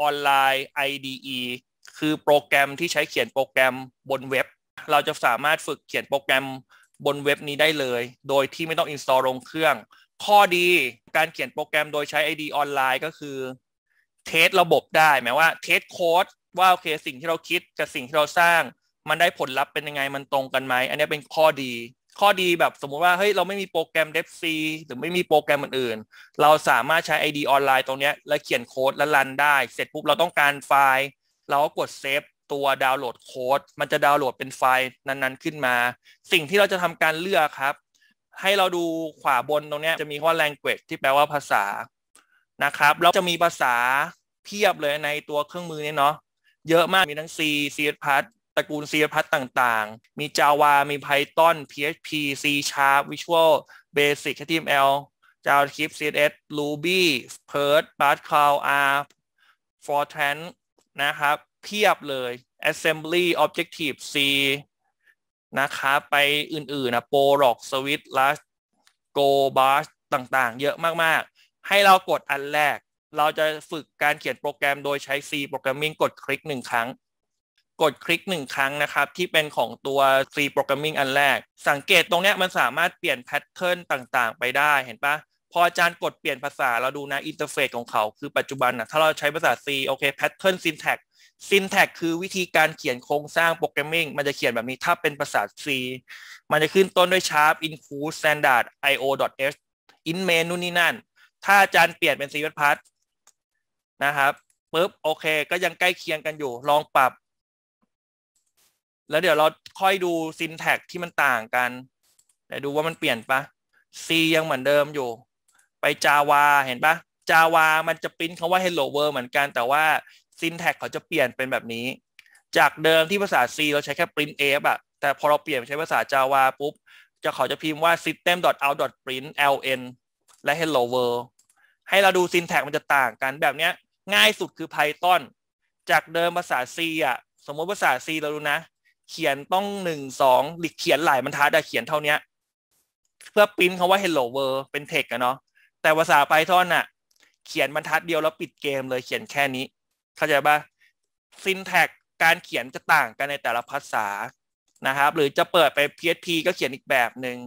ออนไลน์ IDE คือโปรแกรมที่ใช้เขียนโปรแกรมบนเว็บ เราจะสามารถฝึกเขียนโปรแกรมบนเว็บนี้ได้เลย โดยที่ไม่ต้องอินสตอลลงเครื่อง ข้อดีการเขียนโปรแกรมโดยใช้ ID ออนไลน์ก็คือเทสระบบได้ หมายว่าเทสโค้ดว่าโอเคสิ่งที่เราคิดกับสิ่งที่เราสร้าง มันได้ผลลัพธ์เป็นยังไงมันตรงกันไหม อันนี้เป็นข้อดีข้อดีแบบสมมุติว่า เฮ้ยเราไม่มีโปรแกรม d e ซีหรือไม่มีโปรแกรมอื่นๆ เราสามารถใช้ไอดีออนไลน์ตรงนี้ แล้วเขียนโค้ดแล้วรันได้เสร็จปุ๊บเราต้องการไฟล์ เราก็กดเซฟตัวดาวน์โหลดโค้ดมันจะดาวน์โหลดเป็นไฟล์นั้น ๆ ขึ้นมา สิ่งที่เราจะทำการเลือกครับ ให้เราดูขวาบนตรงนี้จะมีคำว่า language ที่แปลว่าภาษานะครับเราจะมีภาษาเพียบเลยในตัวเครื่องมือนี่เนาะเยอะมากมีทั้ง C C++ ตระกูลซีพัทต่างๆ มี Java มี Python PHP C Sharp Visual Basic HTML JavaScript CSS Ruby Perl Pascal R Fortran นะครับ เพียบเลย Assembly Objective C นะครับ ไปอื่น ๆ นะ Prolog Switch Rust Go Bash ต่างๆ เยอะมากๆ ให้เรากดอันแรก เราจะฝึกการเขียนโปรแกรมโดยใช้ C Programming กดคลิกหนึ่งครั้งกดคลิกหนึ่งครั้ง นะครับ ที่เป็นของตัว C programming อันแรก สังเกตตรงนี้มันสามารถเปลี่ยน แพทเทิร์นต่างๆ ไปได้เห็นปะพอ อาจารย์กดเปลี่ยนภาษาเราดู นะ อินเทอร์เฟซของเขาคือปัจจุบันนะถ้าเราใช้ภาษา C โอเค แพทเทิร์นซินแท็กซินแท็กคือวิธีการเขียนโครงสร้างโปรแกรมมิ่งมันจะเขียนแบบนี้ถ้าเป็นภาษา C มันจะขึ้นต้นด้วย sharp include standard io s in main นู่นนี่นั่นถ้าอาจารย์เปลี่ยนเป็น C++ นะครับปุ๊บโอเคก็ยังใกล้เคียงกันอยู่ลองปรับแล้วเดี๋ยวเราค่อยดูซินแท็กที่มันต่างกันแดีวดูว่ามันเปลี่ยนปะ C ยังเหมือนเดิมอยู่ ไป Java เห็นปะ Java มันจะพิมพ์คำว่า hello world เหมือนกัน แต่ว่าซินแท็กเขาจะเปลี่ยนเป็นแบบนี้ จากเดิมที่ภาษา C เราใช้แค่ print f อะแต่พอเราเปลี่ยนใช้ภาษา Java ปุ๊บจะเขาจะพิมพ์ว่า system.out.print ln และ hello world ให้เราดูซินแท็กมันจะต่างกันแบบนี้ ง่ายสุดคือ Python จากเดิมภาษา C อ่ะ สมมติภาษา C เราดูนะเขียนต้องหนึ่งสองหรือเขียนหลายบรรทัดแต่เขียนเท่านี้เพื่อปริ้นคาว่า hello world เป็นเทคอะเนาะแต่ภาษาไพทอนอะเขียนบรรทัดเดียวแล้วปิดเกมเลยเขียนแค่นี้ เข้าใจปะซินแท็กการเขียนจะต่างกันในแต่ละภาษา นะครับหรือจะเปิดไป PHP ก็เขียนอีกแบบหนึ่ง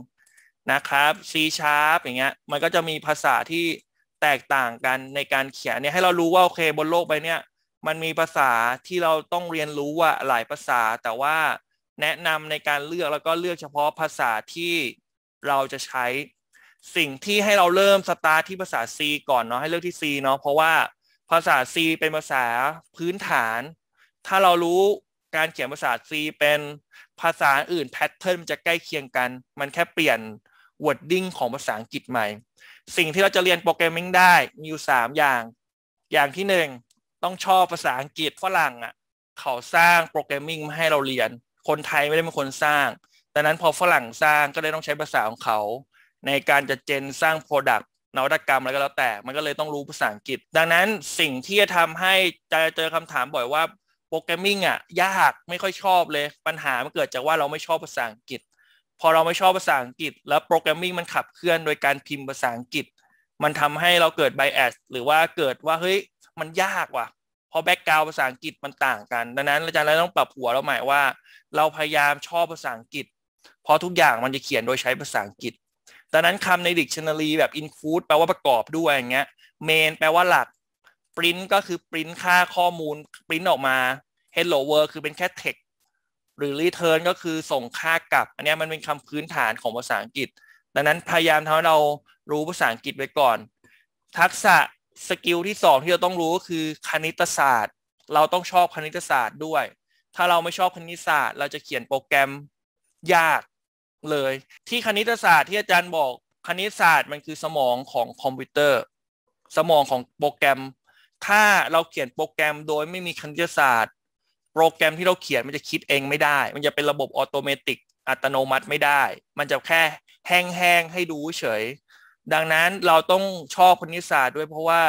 นะครับ C sharp อย่างเงี้ยมันก็จะมีภาษาที่แตกต่างกันในการเขียนเนี่ยให้เรารู้ว่าโอเคบนโลกใบเนี่ยมันมีภาษาที่เราต้องเรียนรู้ว่าหลายภาษา แต่ว่าแนะนำในการเลือกแล้วก็เลือกเฉพาะภาษาที่เราจะใช้สิ่งที่ให้เราเริ่มสตาร์ทที่ภาษา C ก่อนเนาะให้เลือกที่ C เนาะเพราะว่าภาษา C เป็นภาษาพื้นฐาน ถ้าเรารู้การเขียนภาษา C เป็นภาษาอื่นแพทเทิร์นจะใกล้เคียงกัน มันแค่เปลี่ยน wording ของภาษาอังกฤษใหม่สิ่งที่เราจะเรียนโปรแกรมมิ่งได้มีอยู่ 3 อย่าง อย่างที่1ต้องชอบภาษาอังกฤษฝรั่งอ่ะเขาสร้างโปรแกรมมิ่งมาให้เราเรียนคนไทยไม่ได้เป็นคนสร้างดังนั้นพอฝรั่งสร้างก็เลยต้องใช้ภาษาของเขา ในการจะเจนสร้างโปรดักต์นวัตกรรมอะไรก็แล้วแต่ มันก็เลยต้องรู้ภาษาอังกฤษ ดังนั้นสิ่งที่จะทำให้จะเจอคำถามบ่อยว่าโปรแกรมมิ่งอ่ะยากไม่ค่อยชอบเลยปัญหามันเกิดจากว่าเราไม่ชอบภาษาอังกฤษ พอเราไม่ชอบภาษาอังกฤษแล้วโปรแกรมมิ่งมันขับเคลื่อนโดยการพิมพ์ภาษาอังกฤษ มันทำให้เราเกิดไบแอสหรือว่าเกิดว่าเฮ้ยมันยากว่ะพอแบ็กกราวภาษาอังกฤษมันต่างกัน ดังนั้นอาจารย์เราต้องปรับหัวเราหมายว่า เราพยายามชอบภาษาอังกฤษ เพราะทุกอย่างมันจะเขียนโดยใช้ภาษาอังกฤษ ดังนั้นคำในดิกชันนารีแบบ include แปลว่าประกอบด้วยอย่างเงี้ย main แปลว่าหลัก print ก็คือ print ค่าข้อมูล print ออกมา hello world คือเป็นแค่ text หรือ return ก็คือส่งค่ากลับ อันนี้มันเป็นคำพื้นฐานของภาษาอังกฤษ ดังนั้นพยายามทำให้เรารู้ภาษาอังกฤษไว้ก่อน ทักษะสกิลที่สองที่เราต้องรู้ก็คือคณิตศาสตร์ เราต้องชอบคณิตศาสตร์ด้วย ถ้าเราไม่ชอบคณิตศาสตร์ เราจะเขียนโปรแกรมยากเลย ที่คณิตศาสตร์ที่อาจารย์บอกคณิตศาสตร์ มันคือสมองของคอมพิวเตอร์ สมองของโปรแกรม ถ้าเราเขียนโปรแกรมโดยไม่มีคณิตศาสตร์ โปรแกรมที่เราเขียนมันจะคิดเองไม่ได้ มันจะเป็นระบบออโตเมติกอัตโนมัติไม่ได้ มันจะแค่แห้งๆให้ดูเฉยดังนั้นเราต้องชอบคณิตศาสตร์ด้วยเพราะว่า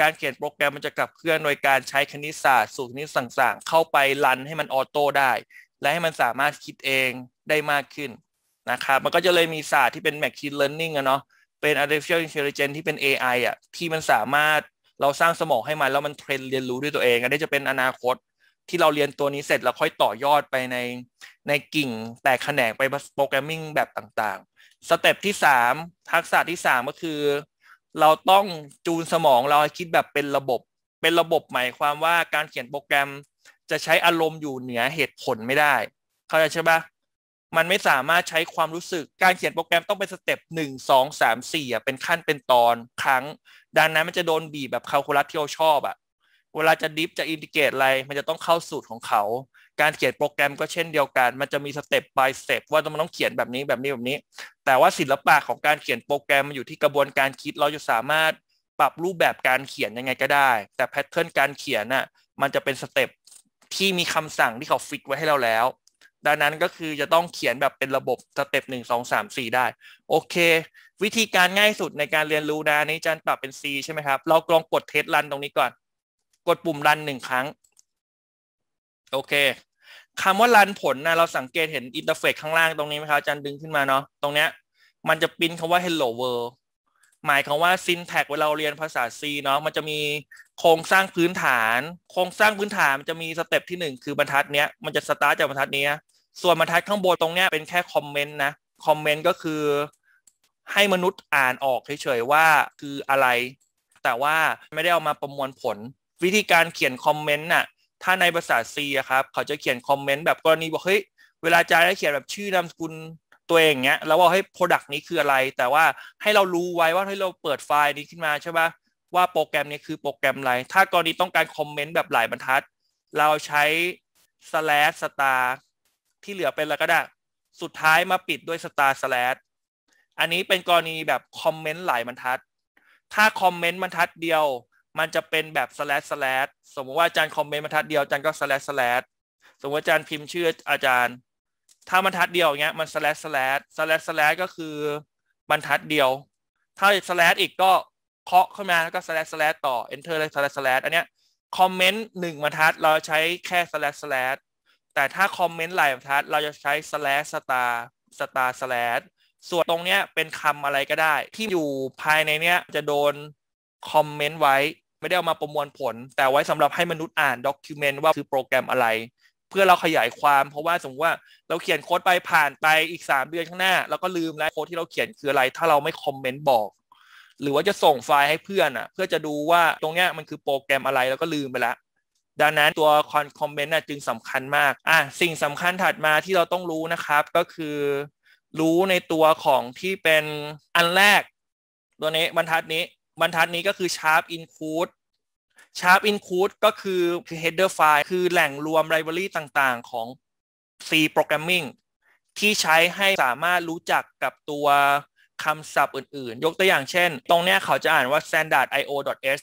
การเขียนโปรแกรมมันจะกลับเคลื่อนโดยการใช้คณิตศาสตร์สูตรคณิตต่างๆเข้าไปรันให้มันออโต้ได้ และให้มันสามารถคิดเองได้มากขึ้นนะครับมันก็จะเลยมีศาสตร์ที่เป็น machine learning อะเนาะเป็น artificial intelligence ที่เป็น AI อะที่มันสามารถเราสร้างสมองให้มันแล้วมันเทรนเรียนรู้ด้วยตัวเองอันนี้จะเป็นอนาคตที่เราเรียนตัวนี้เสร็จแล้วค่อยต่อยอดไปในในกิ่งแตกแขนงไปโปรแกรมมิ่งแบบต่างสเต็ปที่สามทักษะที่สามก็คือ เราต้องจูนสมองเราคิดแบบเป็นระบบ เป็นระบบหมายความว่าการเขียนโปรแกรมจะใช้อารมณ์อยู่เหนือเหตุผลไม่ได้ เข้าใจใช่ปะมันไม่สามารถใช้ความรู้สึกการเขียนโปรแกรมต้องเป็นสเต็ปหนึ่งสองสามสี่อ่ะเป็นขั้นเป็นตอนครั้งดังนั้นมันจะโดนบีบแบบคาลคูลัสที่เราชอบอ่ะเวลาจะดิฟจะอินทิเกรตอะไร มันจะต้องเข้าสูตรของเขาการเขียนโปรแกรมก็เช่นเดียวกัน มันจะมีสเต็ปบายสเต็ปว่าตมองต้องเขียนแบบนี้แบบนี้แบบนี้ แต่ว่าศิลปะของการเขียนโปรแกรมมันอยู่ที่กระบวนการคิด เราจะสามารถปรับรูปแบบการเขียนยังไงก็ได้ แต่แพทเทิร์นการเขียนน่ะ มันจะเป็นสเต็ปที่มีคำสั่งที่เขาฟิกไว้ให้เราแล้ว ดังนั้นก็คือจะต้องเขียนแบบเป็นระบบสเต็ปหนึ่งสองสามสี่ได้ โอเค วิธีการง่ายสุดในการเรียนรู้นะนี้จันปรับเป็น C ใช่ไหมครับ เราลองกดเทสรันตรงนี้ก่อน กดปุ่มรันหนึ่งครั้งโอเคคำว่ารันผลนะเราสังเกตเห็นอินเทอร์เฟซข้างล่างตรงนี้ไหมครับอาจารย์ดึงขึ้นมาเนาะตรงเนี้ยมันจะปิ้นคำว่า hello world หมายคอาว่า syntax เวลาเราเรียนภาษา C เนาะมันจะมีโครงสร้างพื้นฐาน โครงสร้างพื้นฐานมันจะมีสเต็ปที่ 1 คือบรรทัดเนี้ย มันจะสตาร์ทจากบรรทัดนี้ส่วนบรรทัดข้างบนตรงเนี้ยเป็นแค่คอมเมนต์นะคอมเมนต์ก็คือให้มนุษย์อ่านออกเฉยๆว่าคืออะไร แต่ว่าไม่ได้เอามาประมวลผล วิธีการเขียนคอมเมนต์น่ะถ้าในภาษา C อะครับ เขาจะเขียนคอมเมนต์แบบกรณีบอก เฮ้ย เวลาจะได้เขียนแบบชื่อนามสกุลตัวเองเงี้ย แล้วว่าให้โปรดักต์นี้คืออะไร แต่ว่าให้เรารู้ไว้ว่าให้เราเปิดไฟล์นี้ขึ้นมาใช่ปะว่าโปรแกรมนี้คือโปรแกรมอะไร ถ้ากรณีต้องการคอมเมนต์แบบหลายบรรทัด เราใช้ slash star ที่เหลือเป็นแล้วก็ได้ สุดท้ายมาปิดด้วย star slash อันนี้เป็นกรณีแบบคอมเมนต์หลายบรรทัด ถ้าคอมเมนต์บรรทัดเดียวมันจะเป็นแบบ slash slash สมมติว่าอาจารย์คอมเมนต์บรรทัดเดียวอาจารย์ก็ slash slash สมมติอาจารย์พิมพ์ชื่ออาจารย์ ถ้าบรรทัดเดียวเงี้ยมัน slash slash slash slash ก็คือบรรทัดเดียว ถ้า slash อีกก็เคาะเข้ามาแล้วก็ slash slash ต่อ enter เลย slash slash อันเนี้ยคอมเมนต์หนึ่งบรรทัดเราใช้แค่ slash slash แต่ถ้าคอมเมนต์หลายบรรทัดเราจะใช้ slash star star slash ส่วนตรงเนี้ยเป็นคำอะไรก็ได้ ที่อยู่ภายในเนี้ยจะโดนคอมเมนต์ไว้ไม่ได้ เอามาประมวลผล แต่ไว้สำหรับให้มนุษย์อ่านด็อกิเมนต์ว่าคือโปรแกรมอะไร เพื่อเราขยายความ เพราะว่าสมมติว่าเราเขียนโค้ดไปผ่านไปอีก3เดือนข้างหน้าเราก็ลืมแล้วโค้ดที่เราเขียนคืออะไร ถ้าเราไม่คอมเมนต์บอกหรือว่าจะส่งไฟล์ให้เพื่อนอ่ะ เพื่อจะดูว่าตรงเนี้ยมันคือโปรแกรมอะไร แล้วก็ลืมไปละดังนั้นตัวคอนคอมเมนต์จึงสำคัญมากอ่ะสิ่งสำคัญถัดมาที่เราต้องรู้นะครับ ก็คือ รู้ในตัวของที่เป็นอันแรก ตัวนี้บรรทัดนี้บรรทัดนี้ก็คือ sharp include sharp include ก็คือคือ header file คือแหล่งรวม library ต่างๆ ของ C programming ที่ใช้ให้สามารถรู้จักกับตัวคำศัพท์อื่น ๆ ยกตัวอย่างเช่น ตรงเนี้ยเขาจะอ่านว่า standardio.s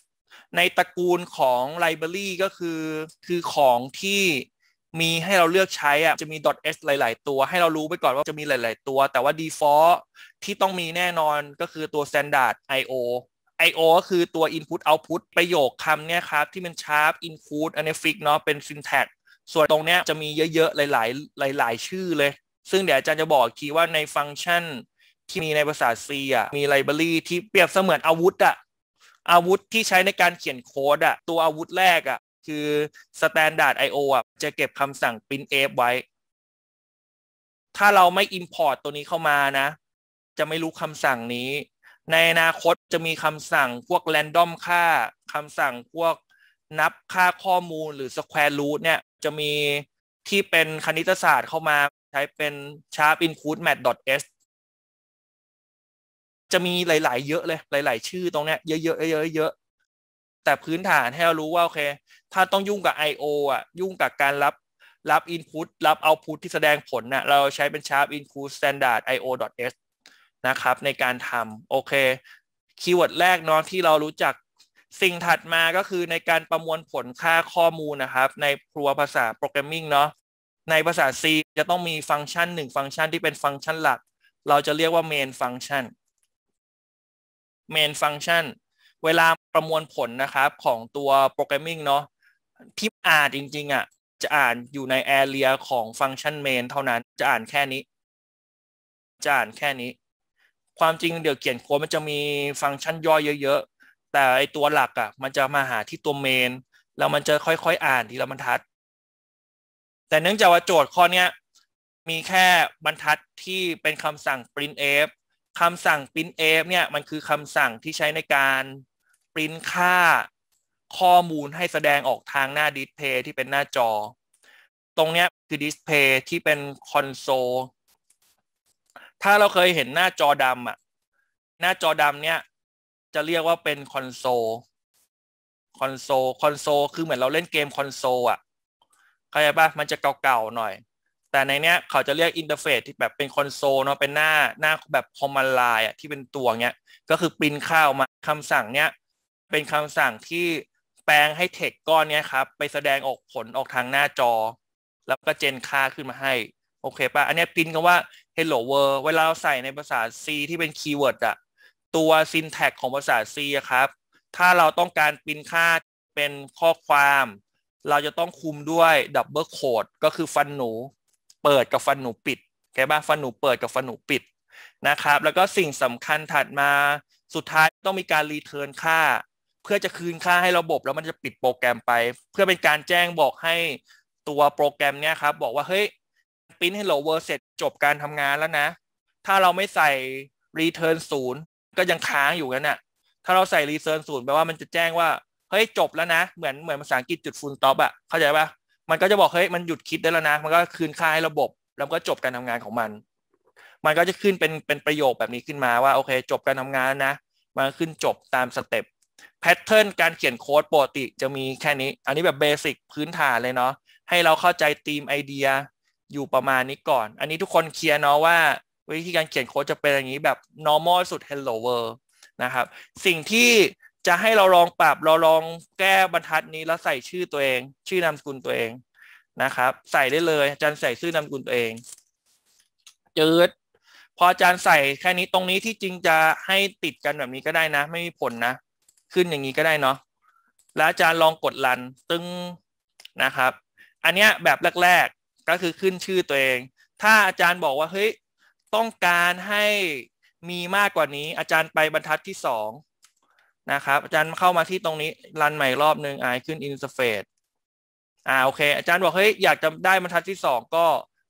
ในตระกูลของ library ก็คือ คือของที่มีให้เราเลือกใช้อ่ะ จะมี .s หลาย ๆ ตัว ให้เรารู้ไปก่อนว่าจะมีหลาย ๆ ตัว แต่ว่า default ที่ต้องมีแน่นอนก็คือตัว standard io I.O. ก็คือตัว Input Output ประโยคคำเนี่ยครับ ที่ มัน Sharp Input อันนี้ฟิกเนาะเป็น Syntax ส่วนตรงเนี้ยจะมีเยอะๆหลาย ๆ หลาย ๆ ชื่อเลย ซึ่งเดี๋ยว อาจารย์จะบอกทีว่าในฟังก์ชันที่มีในภาษา C อ่ะ มีไลบรารีที่เปรียบเสมือน อาวุธอ่ะอาวุธที่ใช้ในการเขียนโค้ดอ่ะตัวอาวุธแรกอ่ะ คือ Standard I.O. อ่ะจะเก็บคำสั่ง printf ไว้ถ้าเราไม่ import ตัวนี้เข้ามานะ จะไม่รู้คำสั่งนี้ในอนาคตจะมีคำสั่งพวกแรนดอมค่าคำสั่งพวกนับค่าข้อมูลหรือ square root เนี่ยจะมีที่เป็นคณิตศาสตร์เข้ามาใช้เป็น sharp i n c u d e math s จะมีหลายๆเยอะเลยหลายๆ ชื่อตรงเนี้ยเยอะๆเยอะๆเยอะแต่พื้นฐานให้เรารู้ว่า โอเค ถ้าต้องยุ่งกับ I.O. อ่ะยุ่งกับการรับรับ Input รับ Output ที่แสดงผลน่ะเราใช้เป็น Sharp i n c u d e Standard I.O.S นะครับ ในการทำโอเคคีย์เวิร์ดแรกเนาะที่เรารู้จักสิ่งถัดมาก็คือในการประมวลผลค่าข้อมูลนะครับในครัวภาษาโปรแกรมมิ่งเนาะในภาษา C จะต้องมีฟังก์ชันหนึ่งฟังก์ชันที่เป็นฟังก์ชันหลัก เราจะเรียกว่าเมนฟังก์ชันเมนฟังก์ชันเวลาประมวลผลนะครับของตัวโปรแกรมมิ่งเนาะที่อ่านจริงๆอะ่ะจะอ่านอยู่ในแอเรียของฟังก์ชันเมนเท่านั้นจะอ่านแค่นี้จะอ่านแค่นี้ความ จริงเดี๋ยวเขียนโค้ดมันจะมีฟังก์ชันย่อยเยอะๆแต่ไอตัวหลักอ่ะมันจะมาหาที่ตัวเมนแล้วมันจะค่อยๆ อ่านทีละบรรทัด แต่เนื่องจากว่าโจทย์ข้อนี้มีแค่บรรทัดที่เป็นคำสั่ง printf คำสั่ง printf เนี่ยมันคือคำสั่งที่ใช้ในการ print ค่าข้อมูลให้แสดงออกทางหน้าดิสเพย์ที่เป็นหน้าจอ ตรงนี้คือดิสเพย์ที่เป็นคอนโซลถ้าเราเคยเห็นหน้าจอดำอะหน้าจอดำเนี่ยจะเรียกว่าเป็นคอนโซลคอนโซลคอนโซลคือเหมือนเราเล่นเกมคอนโซลอ่ะเข้าใจปะมันจะเก่าๆหน่อยแต่ในเนี้ยเขาจะเรียกอินเทอร์เฟซที่แบบเป็นคอนโซลเนาะเป็นหน้าหน้าแบบคอมมานด์ไลน์อ่ะที่เป็นตัวเนี้ยก็คือปริ้นข้าวมาคำสั่งเนี้ยเป็นคำสั่งที่แปลงให้เทคก้อนเนี้ยครับไปแสดงออกผลออกทางหน้าจอ แล้วก็เจนค่าขึ้นมาให้โอเคปะอันนี้ปริ้นก็ว่า Hello World เวลาเราใส่ในภาษา C ที่เป็นคีย์เวิร์ดอะตัว syntax ของภาษา C อะครับ ถ้าเราต้องการปรินค่าเป็นข้อความ เราจะต้องคุมด้วยดับเบิลโคดก็คือฟันหนู เปิดกับฟันหนูปิด แกบ้างฟันหนูเปิดกับฟันหนูปิดนะครับ แล้วก็สิ่งสำคัญถัดมาสุดท้ายต้องมีการรีเทิร์นค่า เพื่อจะคืนค่าให้ระบบแล้วมันจะปิดโปรแกรมไป เพื่อเป็นการแจ้งบอกให้ตัวโปรแกรมเนี้ยครับบอกว่าเฮ้ยปริ้นให้ lower เสร็จจบการทำงานแล้วนะ ถ้าเราไม่ใส่ return ศูนย์ก็ยังค้างอยู่นั่นน่ะ ถ้าเราใส่ return ศูนย์แปลว่ามันจะแจ้งว่าเฮ้ยจบแล้วนะ เหมือนเหมือนภาษาอังกฤษจุดฟูลต็อปอ่ะเข้าใจปะมันก็จะบอกเฮ้ยมันหยุดคิดได้แล้วนะ มันก็คืนค่าให้ระบบแล้วก็จบการทำงานของมัน มันก็จะขึ้นเป็นเป็นประโยคแบบนี้ขึ้นมาว่าโอเค จบการทำงานนะมันขึ้นจบตามสเต็ปแพทเทิร์นการเขียนโค้ดปกติจะมีแค่นี้ อันนี้แบบเบสิกพื้นฐานเลยเนาะ ให้เราเข้าใจธีมไอเดียอยู่ประมาณนี้ก่อน อันนี้ทุกคน เคลียร์เนาะว่าวิธีการเขียนโค้ดจะเป็นอย่างนี้แบบ normal สุด hello world นะครับ สิ่งที่จะให้เราลองปรับเราลองแก้บรรทัดนี้แล้วใส่ชื่อตัวเอง ชื่อนามสกุลตัวเองนะครับ ใส่ได้เลย อาจารย์ใส่ชื่อนามสกุลตัวเองจืดพออาจารย์ใส่แค่นี้ตรงนี้ที่จริงจะให้ติดกันแบบนี้ก็ได้นะ ไม่มีผลนะ ขึ้นอย่างนี้ก็ได้เนาะแล้วอาจารย์ลองกดรันตึ้งนะครับ อันเนี้ยแบบแรกก็คือขึ้นชื่อตัวเอง ถ้าอาจารย์บอกว่าเฮ้ยต้องการให้มีมากกว่านี้ อาจารย์ไปบรรทัดที่สองนะครับ อาจารย์เข้ามาที่ตรงนี้รันใหม่รอบหนึ่งไอขึ้นอินเเฟดอ่าโอเคอาจารย์บอกเฮ้ยอยากจะได้บรรทัดที่สองก็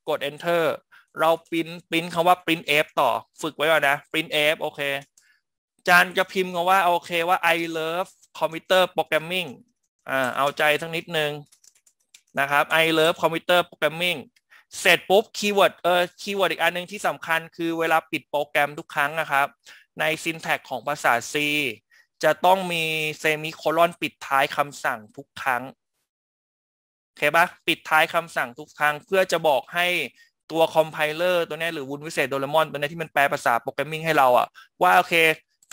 กด enter เราปริ้นปริ้นคำว่าปริ้น f ต่อฝึกไว้ก่อนนะปริ้น f โอเค อาจารย์จะพิมพ์คำว่าโอเคว่า I love computer programming อ่าเอาใจทั้งนิดนึงนะครับ I love computer programming เสร็จปุ๊บคีย์เวิร์ดเออคีย์เวิร์ดอีกอันหนึ่งที่สำคัญคือเวลาปิดโปรแกรมทุกครั้งนะครับใน syntax ของภาษา C จะต้องมีเซมิโคลอนปิดท้ายคำสั่งทุกครั้งโอเคปะปิดท้ายคำสั่งทุกครั้งเพื่อจะบอกให้ตัวคอมไพเลอร์ตัวนี้หรือวุนวิเศษโดเรมอนตัวนี้ที่มันแปลภาษาโปรแกรมมิ่งให้เราอะว่าโอเค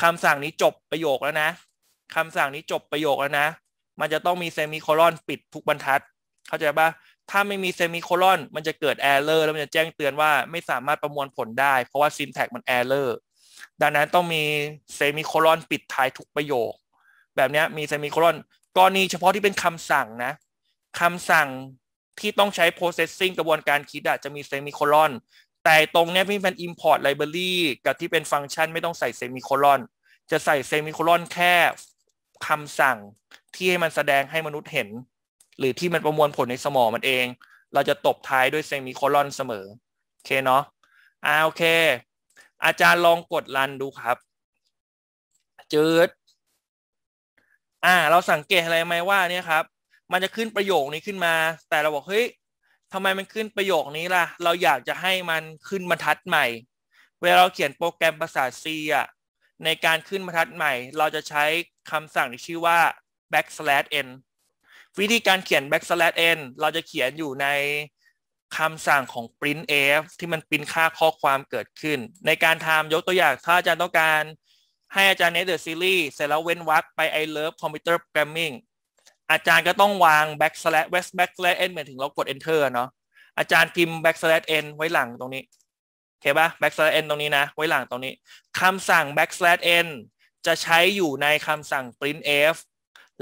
คำสั่งนี้จบประโยคแล้วนะคำสั่งนี้จบประโยคแล้วนะมันจะต้องมีเซมิโคลอนปิดทุกบรรทัดเข้าใจปะถ้าไม่มีเซมิโคลอน มันจะเกิดแอร์เลอร์แล้วมันจะแจ้งเตือนว่าไม่สามารถประมวลผลได้ เพราะว่าซินแท็กมันแอร์เลอร์ดังนั้นต้องมีเซมิโคลอนปิดท้ายทุกประโยค แบบนี้มีเซมิโคลอนกรณีเฉพาะที่เป็นคำสั่งนะ คำสั่งที่ต้องใช้ processing กระบวนการคิดอะจะมีเซมิโคลอน แต่ตรงนี้พี่เป็น import library กับที่เป็นฟังก์ชันไม่ต้องใส่เซมิโคลอน จะใส่เซมิโคลอนแค่คำสั่งที่ให้มันแสดงให้มนุษย์เห็นหรือที่มันประมวลผลในสมองมันเอง เราจะตบท้ายด้วยเซมิโคลอนเสมอโอเคเนาะ อ่าโอเค อาจารย์ลองกดรันดูครับจืดอ่าเราสังเกตอะไรไหมว่า เนี่ย ครับ มันจะขึ้นประโยคนี้ขึ้นมา แต่ เราบอกเฮ้ยทำไมมันขึ้นประโยคนี้ล่ะ เราอยากจะให้มันขึ้นบรรทัดใหม่ เวลาเราเขียนโปรแกรมภาษา C อ่ะในการขึ้นบรรทัดใหม่ เราจะใช้คำสั่งที่ชื่อว่า backslash n วิธีการเขียน backslash n เราจะเขียนอยู่ในคำสั่งของ print f ที่มันปริ้นค่าข้อความเกิดขึ้น ในการทำยกตัวอย่างถ้าอาจารย์ต้องการให้อาจารย์เนเดอร์ซีลี่เสร็จแล้วเว้นวรรคไป I love computer programming อาจารย์ก็ต้องวาง backslash west backslash n เหมือนถึงเรากด enter เนาะอาจารย์พิมพ์ backslash n ไว้หลังตรงนี้ โอเคปะ backslash n ตรงนี้นะไว้หลังตรงนี้คำสั่ง backslash n จะใช้อยู่ในคำสั่ง printf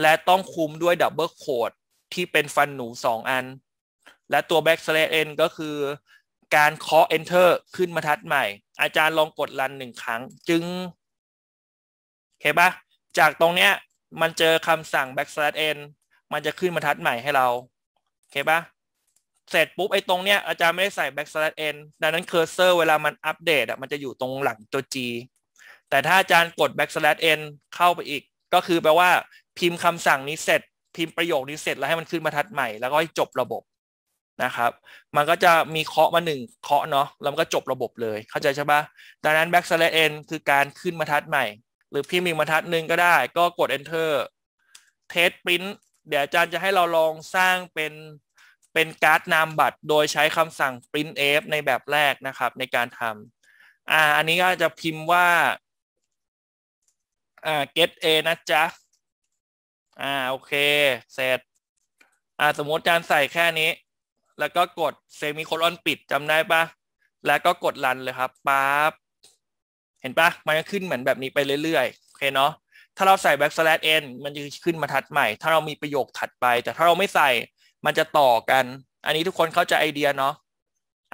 และต้องคุมด้วยดับเบิลโคดที่เป็นฟันหนูสองอัน และตัวแบ็กสเลเอนก็คือการเคาะ Enter ขึ้นมาทัดใหม่ อาจารย์ลองกดรันหนึ่งครั้ง จึงเข้าปะจากตรงเนี้ยมันเจอคำสั่ง backslash n มันจะขึ้นมาทัดใหม่ให้เราเข้าปะเสร็จปุ๊บไอ้ตรงเนี้ยอาจารย์ไม่ได้ใส่ backslash n ดังนั้นเคอร์เซอร์ เวลามันอัปเดตอ่ะมันจะอยู่ตรงหลังตัว g แต่ถ้าอาจารย์กด backslash n เข้าไปอีก ก็คือแปลว่าพิมพ์คำสั่งนี้เสร็จ พิมพ์ประโยคนี้เสร็จแล้วให้มันขึ้นมาทัดใหม่ แล้วก็ให้จบระบบนะครับ มันก็จะมีเคาะมาหนึ่งเคาะเนาะแล้วมันก็จบระบบเลยเข้าใจใช่ปะดังนั้น backslash n คือการขึ้นมาทัดใหม่ หรือพิมพ์อีกมาทัดหนึ่งก็ได้ก็กด enter test print เดี๋ยวอาจารย์จะให้เราลองสร้างเป็น เป็นการ์ดนามบัตร โดยใช้คำสั่ง print f ในแบบแรกนะครับ ในการทำอ่าอันนี้ก็จะพิมพ์ว่าอ่า get a นะจ๊ะอ่าโอเค เสร็จอ่า สมมติจานใส่แค่นี้ แล้วก็กดเซมิโคลอนปิดจำได้ปะแล้วก็กดรันเลยครับปั๊บเห็นปะมันก็ขึ้นเหมือนแบบนี้ไปเรื่อย ๆ โอเคเนาะถ้าเราใส่ backslash n มันจะขึ้นมาทัดใหม่ ถ้าเรามีประโยคถัดไป แต่ถ้าเราไม่ใส่มันจะต่อกัน อันนี้ทุกคนเข้าใจไอเดียเนาะ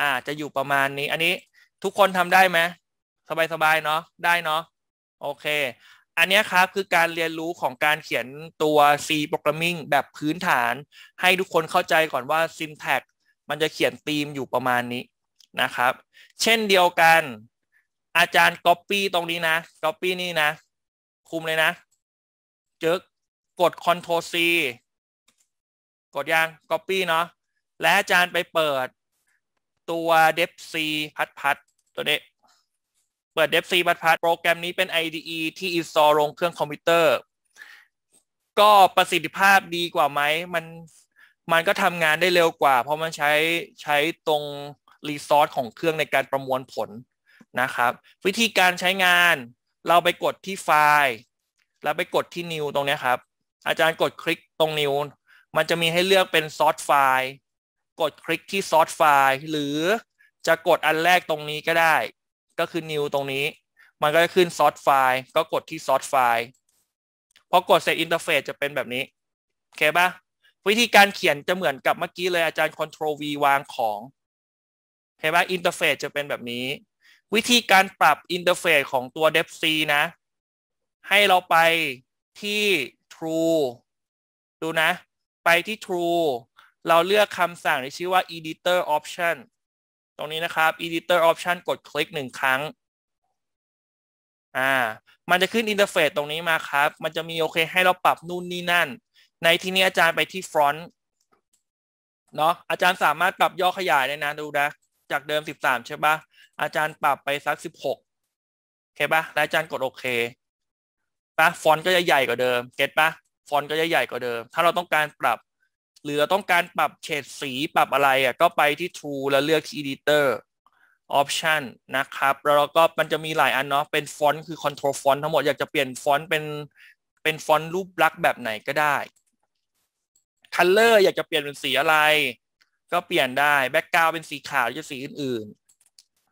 อ่าจะอยู่ประมาณนี้ อันนี้ทุกคนทำได้ไหมสบายๆเนาะได้เนาะโอเคอันนี้ครับคือการเรียนรู้ของการเขียนตัว C programming แบบ พื้นฐาน ให้ทุกคนเข้าใจก่อนว่า syntax มันจะเขียนธีม อยู่ประมาณนี้นะครับ เช่นเดียวกัน อาจารย์ copy ตรงนี้นะ copy นี่นะ คุมเลยนะ จึกกด Ctrl C กดยัง copy เนาะและ อาจารย์ไปเปิดตัว dev C พัดๆตัวนี้เปิด Dev C บัตพัดโปรแกรมนี้เป็น IDE ที่อินสตอลลงเครื่องคอมพิวเตอร์ ก็ประสิทธิภาพดีกว่าไหม มัน มันก็ทำงานได้เร็วกว่า เพราะมันใช้ใช้ตรงรีซอสของเครื่องในการประมวลผลนะครับ วิธีการใช้งาน เราไปกดที่ไฟล์ แล้วไปกดที่นิวตรงนี้ครับ อาจารย์กดคลิกตรงนิวมันจะมีให้เลือกเป็นซอสไฟล์กดคลิกที่ซอสไฟล์หรือจะกดอันแรกตรงนี้ก็ได้ก็คือ new ตรงนี้ มัน ก็ จะ ขึ้น source file ก็กดที่ source file พอกด เสร็จ interface จะเป็นแบบนี้ โอเคปะ วิธีการเขียนจะเหมือนกับเมื่อกี้ เลย อาจารย์ control v วางของเอเคปะ interface จะเป็นแบบนี้ วิธีการปรับ interface ของตัว dev c นะ ให้เราไปที่ true ดูนะ ไปที่ true เราเลือกคำสั่งที่ชื่อว่า editor option ตรงนี้นะครับ editor option กดคลิกหนึ่งครั้ง อ่า มันจะขึ้นอินเทอร์เฟซตรงนี้มาครับ มันจะมีโอเคให้เราปรับนู่นนี่ นั่น ในที่นี้อาจารย์ไปที่ front เนาะอาจารย์สามารถปรับย่อขยายได้นะดูนะ จากเดิม13 ใช่ปะ อาจารย์ปรับไปสัก 16โอเคปะแล้วอาจารย์กด โอเคปะฟอนต์ก็จะใหญ่กว่าเดิม เก็ตปะฟอนต์ก็จะใหญ่กว่าเดิม ถ้าเราต้องการปรับหรือต้องการปรับเฉดสีปรับอะไรอ่ะก็ไปที่ True แล้วเลือกี Editor Option นะครับแล้วก็มันจะมีหลายอันเนาะเป็นฟอนต์คือ Control Font ทั้งหมดอยากจะเปลี่ยนฟอนต์เป็น เป็นฟอนต์รูปลักษ์แบบไหนก็ได้ Color อยากจะเปลี่ยนเป็นสีอะไร ก็เปลี่ยนได้ Background เป็นสีขาวหรือสีอื่น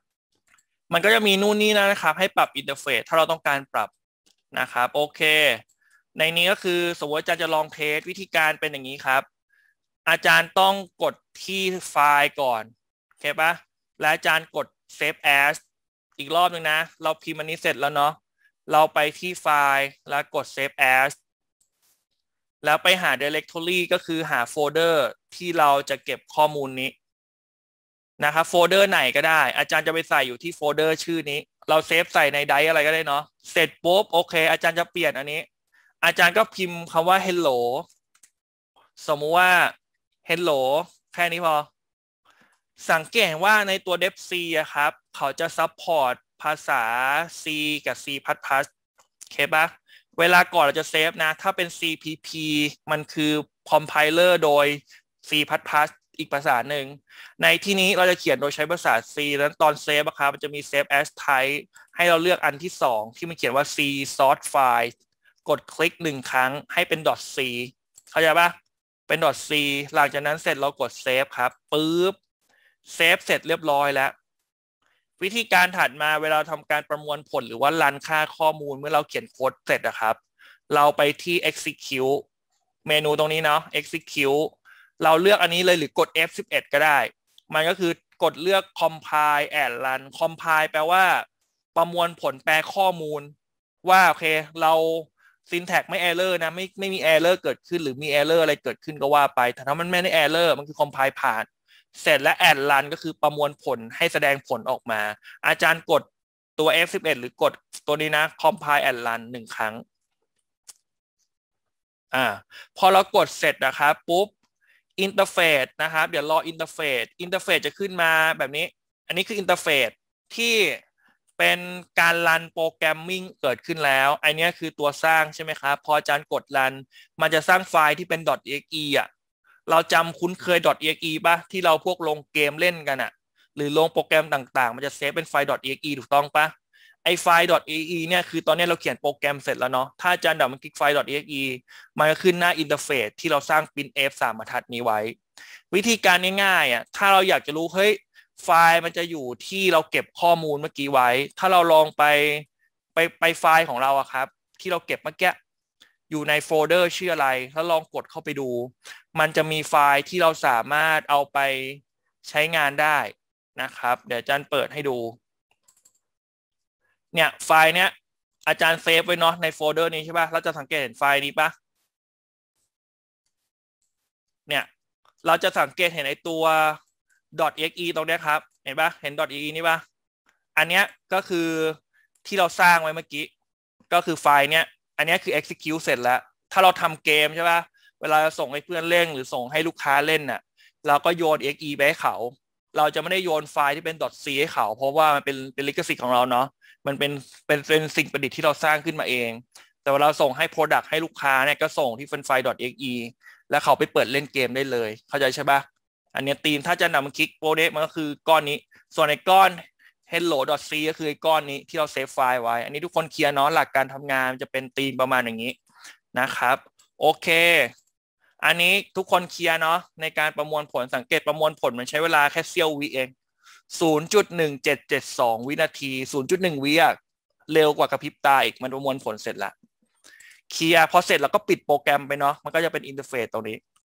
ๆ มันก็จะมีนู่นนี่นะครับ ให้ปรับอินเทอร์เฟซถ้าเราต้องการปรับนะครับโอเค ในนี้ก็คือสมมติอาจารย์จะลองเทสวิธีการเป็นอย่างนี้ครับอาจารย์ต้องกดที่ไฟล์ก่อน โอเคปะและอาจารย์กด save as อีกรอบหนึ่งนะ เราพิมพ์อันนี้เสร็จแล้วเนาะ เราไปที่ไฟล์ แล้วกด save as แล้วไปหา directory ก็คือหาโฟลเดอร์ที่เราจะเก็บข้อมูลนี้นะครับโฟลเดอร์ไหนก็ได้ อาจารย์จะไปใส่อยู่ที่โฟลเดอร์ ชื่อนี้ เราเซฟใส่ในไดอะไรก็ได้เนาะ เสร็จปุ๊บโอเค อาจารย์จะเปลี่ยนอันนี้ อาจารย์ก็พิมพ์คำว่า hello สมมุติว่าฮลโหลแค่นี้พอ สังเกตว่าในตัว d e ซีอะครับ เขาจะซับพอร์ตภาษา C กับ C++ เคปะเวลาก่อนเราจะเซฟนะ ถ้าเป็น CPP มันคือคอมไพเลอร์โดย C++ อีกภาษาหนึ่ง ในที่นี้เราจะเขียนโดยใช้ภาษา C แล้วตอนเซฟอะครับ มันจะมีเซฟ as type ให้เราเลือกอันที่สองที่มันเขียนว่า C source file กดคลิกหนึ่งครั้งให้เป็น .c เข้าใจปะเป็น .c หลังจากนั้นเสร็จเรากด เซฟ ครับปึ๊บเซฟเสร็จเรียบร้อยแล้ว วิธีการถัดมาเวลาทำการประมวลผลหรือว่ารันค่าข้อมูลเมื่อเราเขียนโค้ดเสร็จนะครับ เราไปที่ execute เมนูตรงนี้เนาะ execute เราเลือกอันนี้เลยหรือกด F11 ก็ได้ มันก็คือกดเลือก compile and run compile แปลว่า ประมวลผลแปลข้อมูล ว่าโอเค เราซินแท็กไม่แอเลอร์นะไม่ ไม่มีแอเลอร์เกิดขึ้นหรือมีแอเลอร์อะไรเกิดขึ้นก็ว่าไปแต่ถ้ามันไม่ได้แอเลอร์มันคือคอมไพล์ผ่านเสร็จและแอดลันก็คือประมวลผลให้แสดงผลออกมาอาจารย์กดตัว F11 หรือกดตัวนี้นะคอมไพล์แอดลันหนึ่งครั้งอ่าพอเรากดเสร็จนะครับปุ๊บอินเทอร์เฟสนะครับ เดี๋ยวรออินเทอร์เฟสอินเทอร์เฟสจะขึ้นมาแบบนี้ อันนี้คืออินเทอร์เฟสที่เป็นการรัน โปรแกรมมิ่งเกิดขึ้นแล้ว ไอเนนี้ยคือตัวสร้าง ใช่ไหมครับ พออาจารย์กดรันมันจะสร้างไฟล์ที่เป็น .exe อ่ะ เราจำคุ้นเคย .exe ปะที่เราพวกลงเกมเล่นกันอ่ะ หรือลงโปรแกรมต่างๆมันจะเซฟเป็น ไฟล์ .exe ถูกต้องปะไอไฟล์ .exe เนี่ย คือตอนนี้เราเขียนโปรแกรมเสร็จแล้วเนาะ ถ้าอาจารย์ดับมันคลิกไฟล์ .exe มันก็ขึ้นหน้าอินเทอร์เฟซที่เราสร้างปินเอ f สามบรรทัดนี้ไว้ วิธีการง่ายๆอ่ะ ถ้าเราอยากจะรู้ เฮ้ยไฟล์มันจะอยู่ที่เราเก็บข้อมูลเมื่อกี้ ไว้ ถ้าเราลองไปไปไปไฟล์ของเราอะครับ ที่เราเก็บเมื่อกี้ อยู่ในโฟลเดอร์ชื่ออะไร ถ้าลองกดเข้าไปดู มันจะมีไฟล์ที่เราสามารถเอาไปใช้งานได้นะครับ เดี๋ยวอาจารย์เปิดให้ดู เนี่ย ไฟล์เนี้ย อาจารย์เซฟไว้เนาะในโฟลเดอร์นี้ใช่ปะ่ะ เราจะสังเกตเห็นไฟล์นี้ปะ่ะเนี่ยเราจะสังเกตเห็นไอตัว .exe ตรงนี้ครับ เห็นปะ เห็น .exe นี่ปะ อันเนี้ยก็คือที่เราสร้างไว้เมื่อกี้ ก็คือไฟล์เนี้ย อันนี้คือ execute เสร็จแล้ว ถ้าเราทำเกมใช่ปะเวลาส่งให้เพื่อนเล่นหรือส่งให้ลูกค้าเล่นน่ะ เราก็โยน exe ไป ให้ เขา เราจะไม่ได้โยนไฟล์ที่เป็น .c ให้เขา เพราะว่ามันเป็นเป็นลิขสิทธิ์ของเราเนาะ มันเป็นเป็นเป็นสิ่งประดิษฐ์ที่เราสร้างขึ้นมาเอง แต่เวลาส่งให้ product ให้ลูกค้าเนี่ยก็ส่งที่เป็นไฟล์ .exe แล้วเขาไปเปิดเล่นเกมได้เลย เข้าใจใช่ปะอันนี้ตีมถ้าจะนำมคลิกโปรเดมันก็คือก้อนนี้ ส่วนในก้อน hello.c ก็คือก้อนนี้ที่เราเซฟไฟล์ไว้ อันนี้ทุกคนเคลียร์เนาะหลักการทำงานจะเป็นตีมประมาณอย่างนี้นะครับ โอเค อันนี้ทุกคนเคลียร์เนาะในการประมวลผลสังเกตประมวลผลมันใช้เวลาแค่เซี่ยววิเอง 0.1772 วินาที 0.1วิอะเร็วกว่ากระพริบตาอีก มันประมวลผลเสร็จละเคลียร์พอเสร็จแล้วก็ปิดโปรแกรมไปเนาะมันก็จะเป็นอินเทอร์เฟซตรงนี้